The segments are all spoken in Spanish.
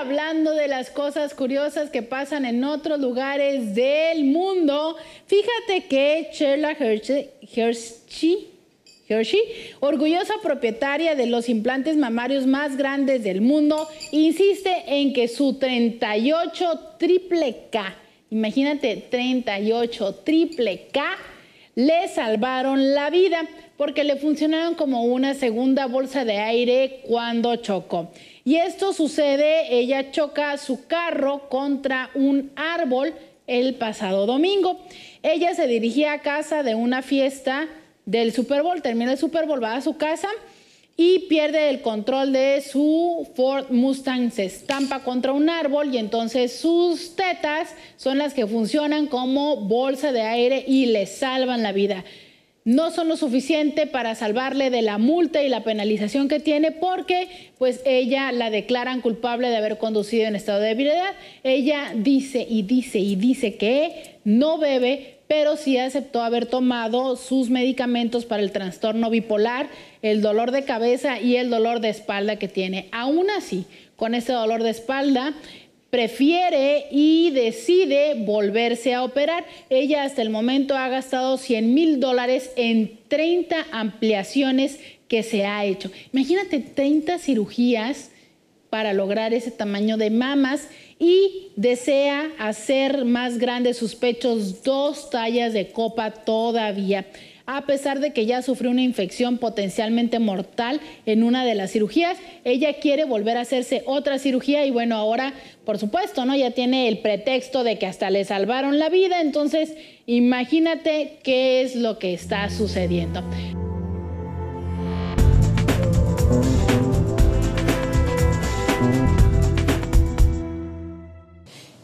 hablando de las cosas curiosas que pasan en otros lugares del mundo, fíjate que Cherla Hershey, orgullosa propietaria de los implantes mamarios más grandes del mundo, insiste en que su 38 triple K, imagínate 38 triple K, le salvaron la vida porque le funcionaron como una segunda bolsa de aire cuando chocó. Y esto sucede, ella choca su carro contra un árbol el pasado domingo. Ella se dirigía a casa de una fiesta del Super Bowl, termina el Super Bowl, va a su casa y pierde el control de su Ford Mustang, se estampa contra un árbol y entonces sus tetas son las que funcionan como bolsa de aire y le salvan la vida no son lo suficiente para salvarle de la multa y la penalización que tiene porque pues ella la declaran culpable de haber conducido en estado de ebriedad. Ella dice y dice y dice que no bebe, pero sí aceptó haber tomado sus medicamentos para el trastorno bipolar, el dolor de cabeza y el dolor de espalda que tiene. Aún así, con ese dolor de espalda, prefiere y decide volverse a operar. Ella hasta el momento ha gastado 100 mil dólares en 30 ampliaciones que se ha hecho. Imagínate 30 cirugías para lograr ese tamaño de mamas y desea hacer más grandes sus pechos dos tallas de copa todavía a pesar de que ya sufrió una infección potencialmente mortal en una de las cirugías. Ella quiere volver a hacerse otra cirugía y bueno, ahora, por supuesto, ¿no? Ya tiene el pretexto de que hasta le salvaron la vida, entonces imagínate qué es lo que está sucediendo.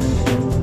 Thank you.